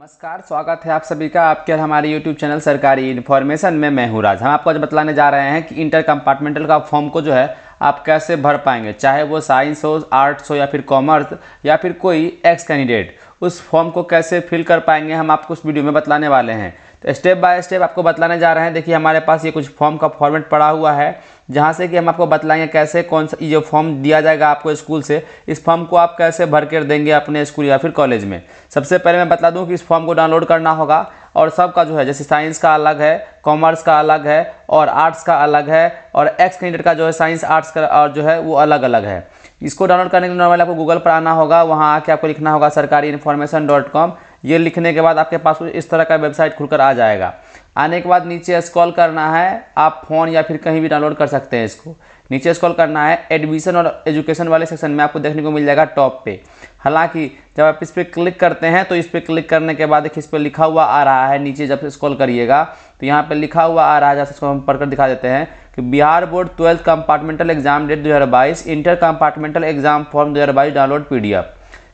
नमस्कार स्वागत है आप सभी का आपके और हमारे यूट्यूब चैनल सरकारी इन्फॉर्मेशन में मैं हूँ राज हम आपको आज बतलाने जा रहे हैं कि इंटर कंपार्टमेंटल का फॉर्म को जो है आप कैसे भर पाएंगे चाहे वो साइंस हो आर्ट्स हो या फिर कॉमर्स या फिर कोई एक्स कैंडिडेट उस फॉर्म को कैसे फिल कर पाएंगे हम आपको उस वीडियो में बतलाने वाले हैं तो स्टेप बाय स्टेप आपको बतलाने जा रहे हैं देखिए हमारे पास ये कुछ फॉर्म का फॉर्मेट पड़ा हुआ है जहाँ से कि हम आपको बतलाएंगे कैसे कौन सा ये फॉर्म दिया जाएगा आपको स्कूल से इस फॉर्म को आप कैसे भर कर देंगे अपने स्कूल या फिर कॉलेज में सबसे पहले मैं बता दूँ कि इस फॉर्म को डाउनलोड करना होगा और सबका जो है जैसे साइंस का अलग है कॉमर्स का अलग है और आर्ट्स का अलग है और एक्स कैंडिडेट का जो है साइंस आर्ट्स का और जो है वो अलग अलग है इसको डाउनलोड करने के लिए नॉर्मल आपको गूगल पर आना होगा वहाँ आके आपको लिखना होगा सरकारी इन्फॉर्मेशन डॉट कॉम ये लिखने के बाद आपके पास इस तरह का वेबसाइट खुलकर आ जाएगा आने के बाद नीचे स्क्रॉल करना है आप फ़ोन या फिर कहीं भी डाउनलोड कर सकते हैं इसको नीचे स्क्रॉल करना है एडमिशन और एजुकेशन वाले सेक्शन में आपको देखने को मिल जाएगा टॉप पे हालांकि जब आप इस पर क्लिक करते हैं तो इस पर क्लिक करने के बाद देखिए इस पर लिखा हुआ आ रहा है नीचे जब स्क्रॉल करिएगा तो यहाँ पर लिखा हुआ आ रहा है जैसे इसको हम पढ़कर दिखा देते हैं कि Bihar board twelfth compartmental exam date दो इंटर कंपार्टमेंटल एग्जाम फॉर्म दो डाउनलोड पी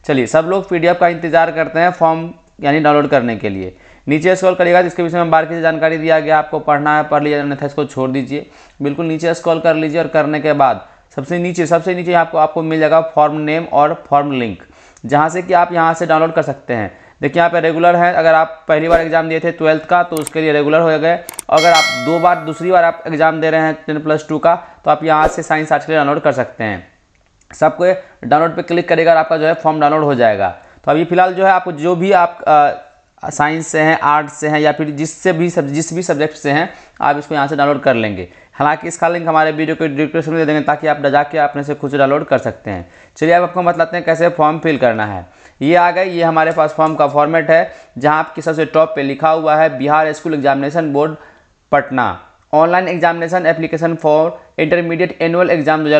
चलिए सब लोग पी का इंतजार करते हैं फॉर्म यानी डाउनलोड करने के लिए नीचे स्क्रॉल करिएगा जिसके विषय में बार से जानकारी दिया गया आपको पढ़ना है पढ़ लिया था इसको छोड़ दीजिए बिल्कुल नीचे स्क्रॉल कर लीजिए और करने के बाद सबसे नीचे सबसे नीचे आपको आपको मिल जाएगा फॉर्म नेम और फॉर्म लिंक जहाँ से कि आप यहाँ से डाउनलोड कर सकते हैं देखिए यहाँ पे रेगुलर है अगर आप पहली बार एग्जाम दिए थे ट्वेल्थ का तो उसके लिए रेगुलर हो गए अगर आप दो बार दूसरी बार आप एग्जाम दे रहे हैं टेन प्लस टू का तो आप यहाँ से साइंस आर्ट्स के लिए डाउनलोड कर सकते हैं सबको डाउनलोड पे क्लिक करेगा और आपका जो है फॉर्म डाउनलोड हो जाएगा तो अभी फिलहाल जो है आपको जो भी आप साइंस से हैं आर्ट से हैं या फिर जिससे भी सब जिस भी सब्जेक्ट से हैं आप इसको यहाँ से डाउनलोड कर लेंगे हालांकि इसका लिंक हमारे वीडियो के डिस्क्रिप्शन में दे देंगे ताकि आप जाके अपने से खुद डाउनलोड कर सकते हैं चलिए अब आपको बताते हैं कैसे फॉर्म फिल करना है ये आ गए ये हमारे पास फॉर्म का फॉर्मेट है जहाँ आपके सबसे टॉप पर लिखा हुआ है Bihar school examination board Patna online examination application for intermediate annual exam दो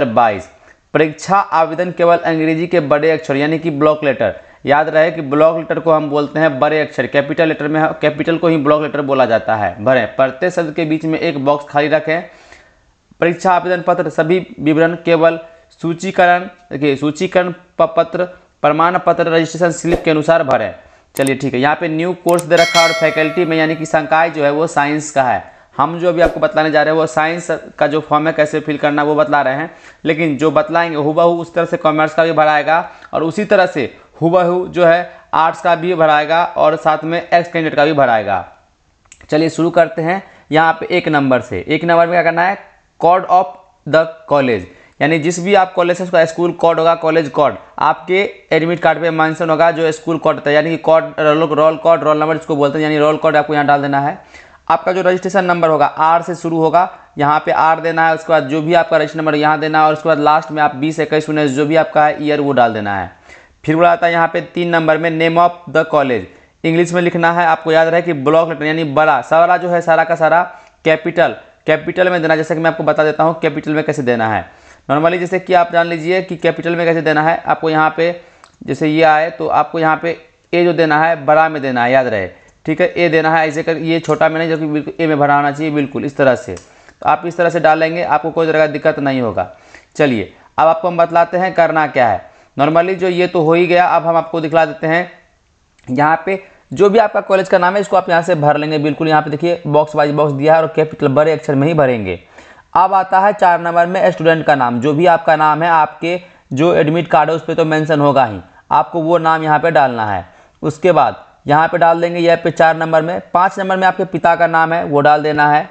परीक्षा आवेदन केवल अंग्रेजी के बड़े अक्षर यानी कि ब्लॉक लेटर याद रहे कि ब्लॉक लेटर को हम बोलते हैं बड़े अक्षर कैपिटल लेटर में कैपिटल को ही ब्लॉक लेटर बोला जाता है भरें प्रत्येक शब्द के बीच में एक बॉक्स खाली रखें परीक्षा आवेदन पत्र सभी विवरण केवल सूचीकरण देखिए सूचीकरण पत्र प्रमाण पत्र रजिस्ट्रेशन स्लिप के अनुसार भरें चलिए ठीक है यहाँ पे न्यू कोर्स दे रखा है और फैकल्टी में यानी कि संकाय जो है वो साइंस का है हम जो अभी आपको बतलाने जा रहे हैं वो साइंस का जो फॉर्म है कैसे फिल करना वो बता रहे हैं लेकिन जो बतलाएंगे हुबहू उस तरह से कॉमर्स का भी भराएगा और उसी तरह से हुबहू जो है आर्ट्स का भी भराएगा और साथ में एक्स कैंडिडेट का भी भराएगा चलिए शुरू करते हैं यहाँ पे एक नंबर से एक नंबर में क्या करना है कॉड ऑफ द कॉलेज यानी जिस भी आप कॉलेज से उसका स्कूल कोड होगा कॉलेज कॉड आपके एडमिट कार्ड पे मैंशन होगा जो स्कूल कॉड होता है यानी कि code roll code roll number जिसको बोलते हैं यानी रोल कॉड आपको यहाँ डाल देना है आपका जो रजिस्ट्रेशन नंबर होगा आर से शुरू होगा यहाँ पे आर देना है उसके बाद जो भी आपका रजिस्टर नंबर यहाँ देना है और उसके बाद लास्ट में आप बीस इक्कीस उन्नीस जो भी आपका है ईयर वो डाल देना है फिर बोला आता है यहाँ पे तीन नंबर में name of the college English में लिखना है आपको याद रहे कि ब्लॉक लेटर यानी बड़ा सारा जो है सारा का सारा कैपिटल कैपिटल में देना जैसे कि मैं आपको बता देता हूँ कैपिटल में कैसे देना है नॉर्मली जैसे कि आप जान लीजिए कि कैपिटल में कैसे देना है आपको यहाँ पे जैसे ये आए तो आपको यहाँ पे ए जो देना है बड़ा में देना है याद रहे ठीक है ए देना है ऐसे कर ये छोटा मैंने जो कि बिल्कुल ए में भरा होना चाहिए बिल्कुल इस तरह से तो आप इस तरह से डालेंगे आपको कोई तरह का दिक्कत नहीं होगा चलिए अब आपको हम बतलाते हैं करना क्या है नॉर्मली जो ये तो हो ही गया अब हम आपको दिखला देते हैं यहाँ पे जो भी आपका कॉलेज का नाम है इसको आप यहाँ से भर लेंगे बिल्कुल यहाँ पे देखिए बॉक्स वाइज बॉक्स दिया है और कैपिटल बड़े अक्षर में ही भरेंगे अब आता है चार नंबर में स्टूडेंट का नाम जो भी आपका नाम है आपके जो एडमिट कार्ड है उस पर तो मैंशन होगा ही आपको वो नाम यहाँ पर डालना है उसके बाद यहाँ पे डाल देंगे यह पे चार नंबर में पाँच नंबर में आपके पिता का नाम है वो डाल देना है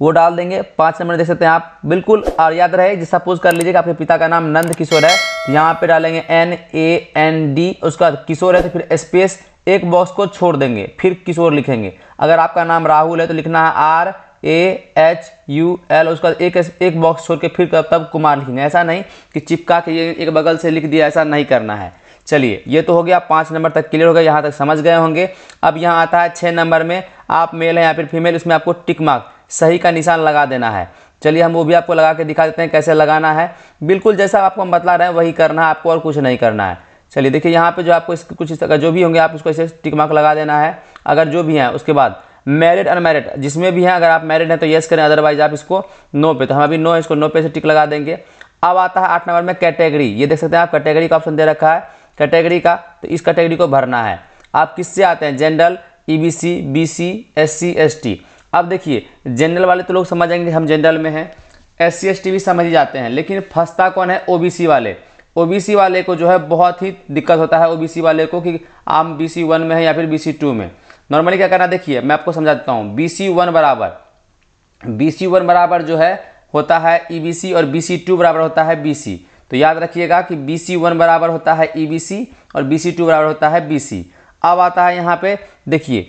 वो डाल देंगे पाँच नंबर देख सकते हैं आप बिल्कुल और याद रहे जिस सपोज कर लीजिए कि आपके पिता का नाम नंद किशोर है तो यहाँ पे डालेंगे एन ए एन डी उसका किशोर है तो फिर स्पेस एक बॉक्स को छोड़ देंगे फिर किशोर लिखेंगे अगर आपका नाम राहुल है तो लिखना है R A H U L उसका एक एक बॉक्स छोड़ के फिर तब कुमार लिखेंगे ऐसा नहीं कि चिपका के ये एक बगल से लिख दिया ऐसा नहीं करना है चलिए ये तो हो गया पाँच नंबर तक क्लियर हो गया यहाँ तक समझ गए होंगे अब यहाँ आता है छः नंबर में आप मेल हैं या फिर फीमेल उसमें आपको टिक मार्क सही का निशान लगा देना है चलिए हम वो भी आपको लगा के दिखा देते हैं कैसे लगाना है बिल्कुल जैसा आपको हम बतला रहे हैं वही करना है आपको और कुछ नहीं करना है चलिए देखिए यहाँ पे जो आपको इस कुछ इस जो भी होंगे आप उसको ऐसे टिक मार्क लगा देना है अगर जो भी हैं उसके बाद मैरिड अनमैरिड जिसमें भी हैं अगर आप मैरिड हैं तो येस करें अदरवाइज आप इसको नो पे तो हम अभी नो इसको नो पे से टिक लगा देंगे अब आता है आठ नंबर में कैटेगरी ये देख सकते हैं आप कैटेगरी का ऑप्शन दे रखा है कैटेगरी का तो इस कैटेगरी को भरना है आप किससे आते हैं general E B C B C S C S T अब देखिए जनरल वाले तो लोग समझ जाएंगे हम जनरल में हैं एस सी एस टी भी समझ ही जाते हैं लेकिन फंसता कौन है ओ बी सी वाले ओ बी सी वाले को जो है बहुत ही दिक्कत होता है ओ बी सी वाले को कि आम बी सी वन में है या फिर बी सी टू में नॉर्मली क्या करना देखिए मैं आपको समझा देता हूँ बी सी वन बराबर बी सी वन बराबर जो है होता है ई बी सी और बी सी टू बराबर होता है बी सी तो याद रखिएगा कि बी सी वन बराबर होता है ई बी सी और बी सी टू बराबर होता है बी सी अब आता है यहाँ पे देखिए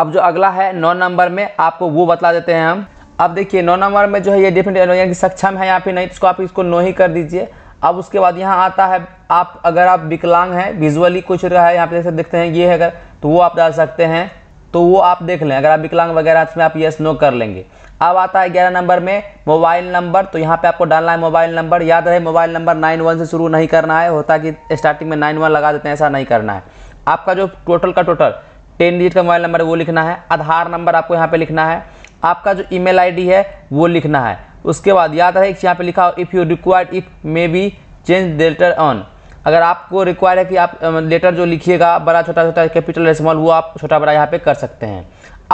अब जो अगला है नौ नंबर में आपको वो बतला देते हैं हम अब देखिए नौ नंबर में जो है ये डिफरेंट यानी सक्षम है यहाँ पे नहीं तो इसको आप इसको नो ही कर दीजिए अब उसके बाद यहाँ आता है आप अगर आप विकलांग हैं विजुअली कुछ रहा है यहाँ पे जैसे देखते हैं ये है अगर तो वो आप डाल सकते हैं तो वो आप देख लें अगर आप विकलांग वगैरह इसमें आप यस नो कर लेंगे अब आता है ग्यारह नंबर में मोबाइल नंबर तो यहाँ पे आपको डालना है मोबाइल नंबर याद रहे मोबाइल नंबर नाइन वन से शुरू नहीं करना है होता कि स्टार्टिंग में नाइन वन लगा देते हैं ऐसा नहीं करना है आपका जो टोटल का टोटल टेन डिजिट का मोबाइल नंबर है वो लिखना है आधार नंबर आपको यहाँ पर लिखना है आपका जो ई मेल है वो लिखना है उसके बाद याद रहे यहाँ पर लिखा हो if you required if may be change डेल्टर ऑन अगर आपको रिक्वायर है कि आप लेटर जो लिखिएगा बड़ा छोटा छोटा कैपिटल स्मॉल वो आप छोटा बड़ा यहाँ पे कर सकते हैं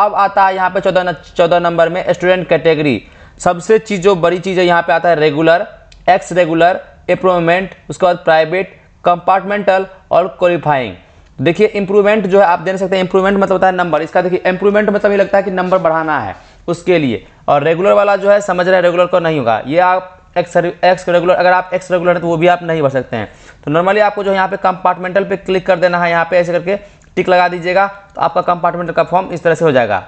अब आता है यहाँ पे चौदह चौदह नंबर में स्टूडेंट कैटेगरी सबसे चीज़ जो बड़ी चीज़ है यहाँ पे आता है रेगुलर एक्स रेगुलर इम्प्रूवमेंट उसके बाद प्राइवेट कंपार्टमेंटल और क्वालिफाइंग देखिए इंप्रूवमेंट जो है आप दे सकते हैं इंप्रूवमेंट मतलब होता है नंबर इसका देखिए इंप्रूवमेंट मतलब ये लगता है कि नंबर बढ़ाना है उसके लिए और रेगुलर वाला जो है समझ रहे हैं रेगुलर को नहीं होगा ये आप एक्स एक्स रेगुलर अगर आप एक्स रेगुलर है तो वो भी आप नहीं भर सकते हैं तो नॉर्मली आपको जो यहाँ पे कंपार्टमेंटल पे क्लिक कर देना है यहाँ पे ऐसे करके टिक लगा दीजिएगा तो आपका कंपार्टमेंटल का फॉर्म इस तरह से हो जाएगा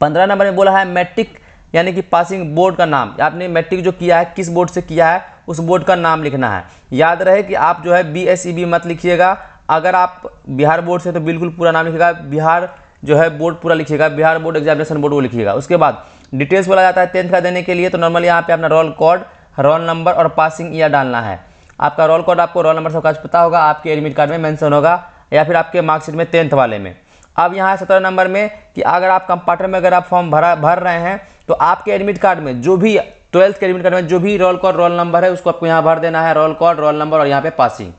पंद्रह नंबर में बोला है मैट्रिक यानी कि पासिंग बोर्ड का नाम आपने मैट्रिक जो किया है किस बोर्ड से किया है उस बोर्ड का नाम लिखना है याद रहे कि आप जो है बी एस ई बी मत लिखिएगा अगर आप बिहार बोर्ड से तो बिल्कुल पूरा नाम लिखिएगा बिहार जो है बोर्ड पूरा लिखिएगा बिहार बोर्ड एग्जामिनेशन बोर्ड वो लिखिएगा उसके बाद डिटेल्स बोला जाता है टेंथ का देने के लिए तो नॉर्मली यहाँ पे अपना रोल कोड रोल नंबर और पासिंग ईयर डालना है आपका रोल कोड आपको रोल नंबर सबका पता होगा आपके एडमिट कार्ड में मैंशन होगा या फिर आपके मार्कशीट में टेंथ वाले में अब यहाँ सत्रह नंबर में कि अगर आप कंपार्टर में अगर आप फॉर्म भरा भर रहे हैं तो आपके एडमिट कार्ड में जो भी ट्वेल्थ के एडमिट कार्ड में जो भी रोल कॉड रोल नंबर है उसको आपको यहाँ भर देना है रोल कॉड रोल नंबर और यहाँ पे पासिंग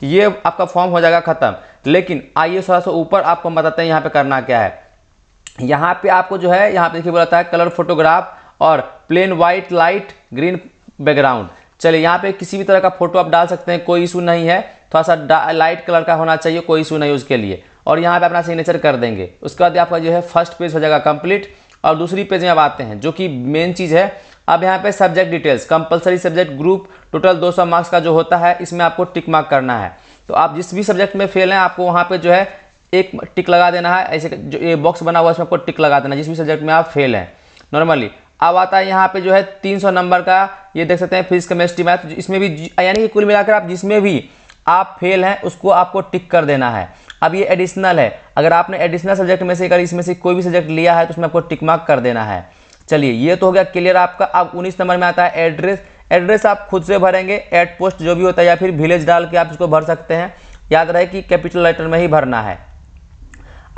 तो ये आपका फॉर्म हो जाएगा ख़त्म लेकिन आइए थोड़ा सा ऊपर आपको हम बताते हैं यहाँ पे करना क्या है यहाँ पे आपको जो है यहाँ पे देखिए बोलाता है कलर फोटोग्राफ और plain white light green background चलिए यहाँ पे किसी भी तरह का फोटो आप डाल सकते हैं कोई इशू नहीं है थोड़ा सा लाइट कलर का होना चाहिए कोई इशू नहीं उसके लिए और यहाँ पे अपना सिग्नेचर कर देंगे उसके बाद आपका जो है फर्स्ट पेज हो जाएगा कंप्लीट और दूसरी पेज में अब आते हैं जो कि मेन चीज़ है अब यहाँ पे subject details compulsory subject group total 200 marks का जो होता है इसमें आपको टिक मार्क करना है तो आप जिस भी सब्जेक्ट में फेल हैं आपको वहाँ पर जो है एक टिक लगा देना है ऐसे जो ये बॉक्स बना हुआ है उसमें आपको टिक लगा देना है जिस भी सब्जेक्ट में आप फेल हैं नॉर्मली अब आता है यहाँ पे जो है 300 नंबर का ये देख सकते हैं फिजिक्स केमिस्ट्री मैथ इसमें भी यानी कि कुल मिलाकर आप जिसमें भी आप फेल हैं उसको आपको टिक कर देना है अब ये एडिशनल है अगर आपने एडिशनल सब्जेक्ट में से अगर इसमें से कोई भी सब्जेक्ट लिया है तो उसमें आपको टिक मार्क कर देना है चलिए ये तो हो गया क्लियर आपका अब उन्नीस नंबर में आता है एड्रेस एड्रेस आप खुद से भरेंगे एट पोस्ट जो भी होता है या फिर विलेज डाल के आप इसको भर सकते हैं याद रहे कि कैपिटल लेटर में ही भरना है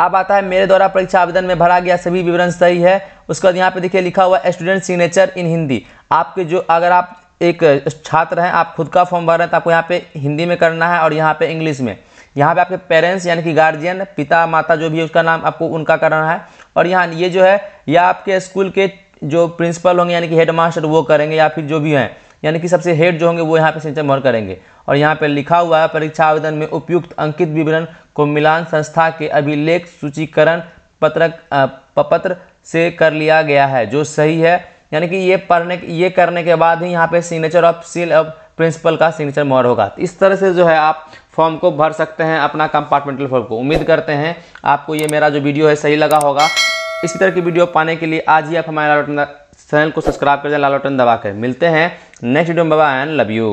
अब आता है मेरे द्वारा परीक्षा आवेदन में भरा गया सभी विवरण सही है उसके बाद यहाँ पे देखिए लिखा हुआ स्टूडेंट सिग्नेचर इन हिंदी आपके जो अगर आप एक छात्र हैं आप खुद का फॉर्म भर रहे हैं तो आपको यहाँ पे हिंदी में करना है और यहाँ पे इंग्लिश में यहाँ पे आपके पेरेंट्स यानी कि गार्जियन पिता माता जो भी है उसका नाम आपको उनका करना है और यहाँ ये जो है या आपके स्कूल के जो प्रिंसिपल होंगे यानी कि हेड मास्टर वो करेंगे या फिर जो भी हैं यानी कि सबसे हेड जो होंगे वो यहाँ पे सिंचन भर करेंगे और यहाँ पे लिखा हुआ है परीक्षा आवेदन में उपयुक्त अंकित विवरण को मिलान संस्था के अभिलेख सूचीकरण पत्रक पत्र से कर लिया गया है जो सही है यानी कि ये पढ़ने ये करने के बाद ही यहाँ पे signature of seal of principal का सिग्नेचर मोहर होगा तो इस तरह से जो है आप फॉर्म को भर सकते हैं अपना कंपार्टमेंटल फॉर्म को उम्मीद करते हैं आपको ये मेरा जो वीडियो है सही लगा होगा इसी तरह की वीडियो पाने के लिए आज ही आप हमारा चैनल को सब्सक्राइब कर दें लाल बटन दबा कर मिलते हैं नेक्स्ट वीडियो में बाबा एंड लव यू